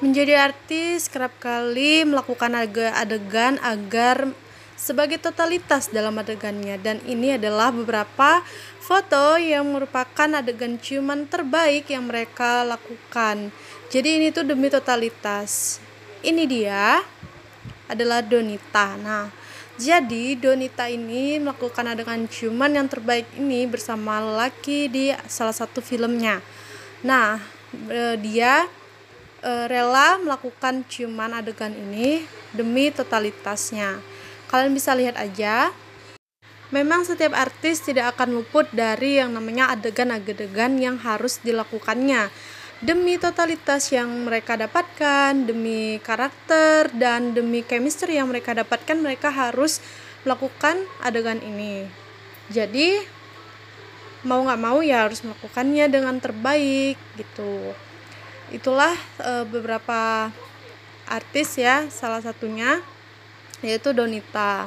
Menjadi artis kerap kali melakukan adegan agar sebagai totalitas dalam adegannya dan ini adalah beberapa foto yang merupakan adegan ciuman terbaik yang mereka lakukan. Jadi ini tuh demi totalitas. Ini dia adalah Donita. Nah, jadi Donita ini melakukan adegan ciuman yang terbaik ini bersama laki di salah satu filmnya. Nah, eh, dia e, rela melakukan ciuman adegan ini demi totalitasnya. Kalian bisa lihat aja. Memang setiap artis tidak akan luput dari yang namanya adegan-adegan yang harus dilakukannya demi totalitas yang mereka dapatkan, demi karakter dan demi chemistry yang mereka dapatkan, mereka harus melakukan adegan ini. Jadi mau nggak mau ya harus melakukannya dengan terbaik gitu itulah e, beberapa artis ya salah satunya yaitu Donita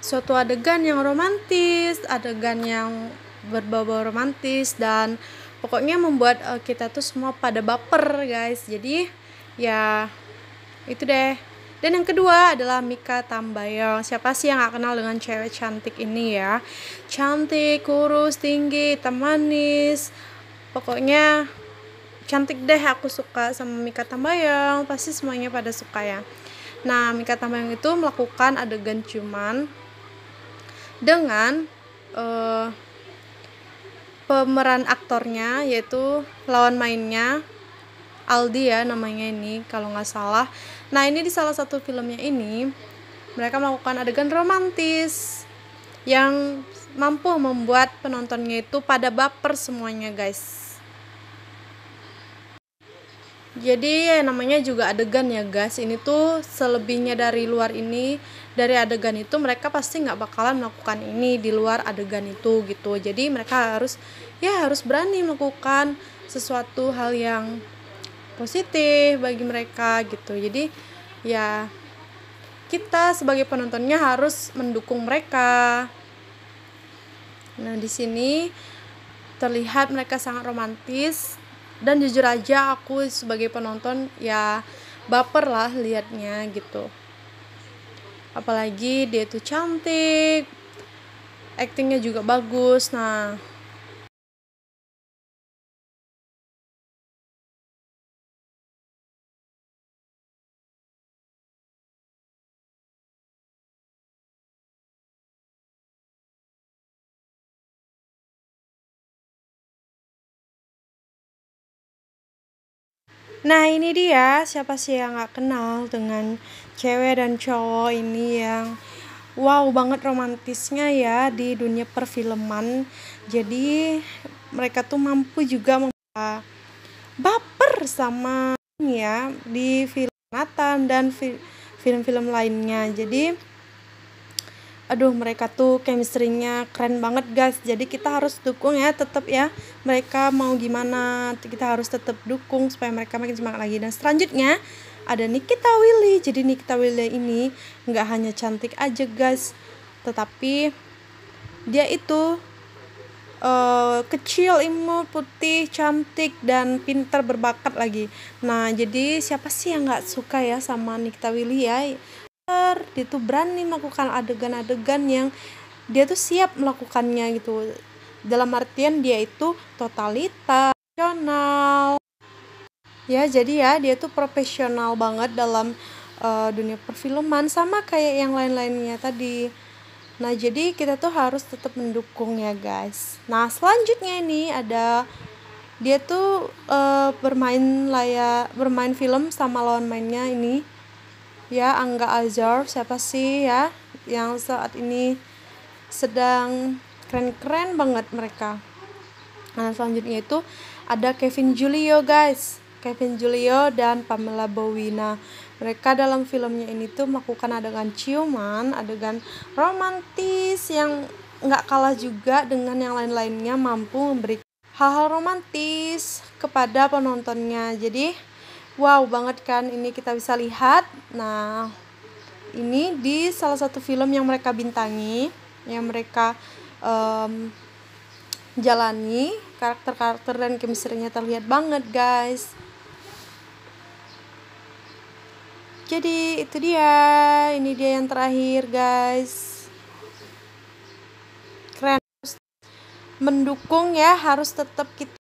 suatu adegan yang romantis adegan yang berbau romantis dan pokoknya membuat e, kita tuh semua pada baper guys jadi ya itu deh dan yang kedua adalah Mika Tambayong. Siapa sih yang gak kenal dengan cewek cantik ini ya? Cantik, kurus, tinggi, temanis, pokoknya cantik deh aku suka sama Mika Tambayang pasti semuanya pada suka ya nah Mika Tambayang itu melakukan adegan ciuman dengan uh, pemeran aktornya yaitu lawan mainnya Aldi ya namanya ini kalau nggak salah nah ini di salah satu filmnya ini mereka melakukan adegan romantis yang mampu membuat penontonnya itu pada baper semuanya guys jadi ya, namanya juga adegan ya guys ini tuh selebihnya dari luar ini dari adegan itu mereka pasti nggak bakalan melakukan ini di luar adegan itu gitu jadi mereka harus ya harus berani melakukan sesuatu hal yang positif bagi mereka gitu jadi ya kita sebagai penontonnya harus mendukung mereka Nah, di sini terlihat mereka sangat romantis dan jujur aja aku sebagai penonton ya baper lah liatnya gitu. Apalagi dia tuh cantik, aktingnya juga bagus. Nah, Nah ini dia siapa sih yang gak kenal dengan cewek dan cowok ini yang wow banget romantisnya ya di dunia perfilman jadi mereka tuh mampu juga membawa baper sama ya di film Nathan dan film-film lainnya jadi aduh mereka tuh chemistry-nya keren banget guys jadi kita harus dukung ya tetap ya mereka mau gimana kita harus tetap dukung supaya mereka makin semangat lagi dan selanjutnya ada Nikita Willy jadi Nikita Willy ini nggak hanya cantik aja guys tetapi dia itu uh, kecil imut putih cantik dan pinter berbakat lagi nah jadi siapa sih yang nggak suka ya sama Nikita Willy ya dia tuh berani melakukan adegan-adegan yang dia tuh siap melakukannya gitu dalam artian dia itu totalitas ya jadi ya dia tuh profesional banget dalam uh, dunia perfilman sama kayak yang lain-lainnya tadi nah jadi kita tuh harus tetap mendukung ya guys nah selanjutnya ini ada dia tuh uh, bermain layak bermain film sama lawan mainnya ini ya Angga Azhar siapa sih ya yang saat ini sedang keren-keren banget mereka nah selanjutnya itu ada Kevin Julio guys Kevin Julio dan Pamela Bowina mereka dalam filmnya ini tuh melakukan adegan ciuman adegan romantis yang nggak kalah juga dengan yang lain-lainnya mampu memberikan hal-hal romantis kepada penontonnya jadi wow banget kan ini kita bisa lihat nah ini di salah satu film yang mereka bintangi yang mereka um, jalani karakter-karakter dan chemistry-nya terlihat banget guys jadi itu dia ini dia yang terakhir guys keren mendukung ya harus tetap kita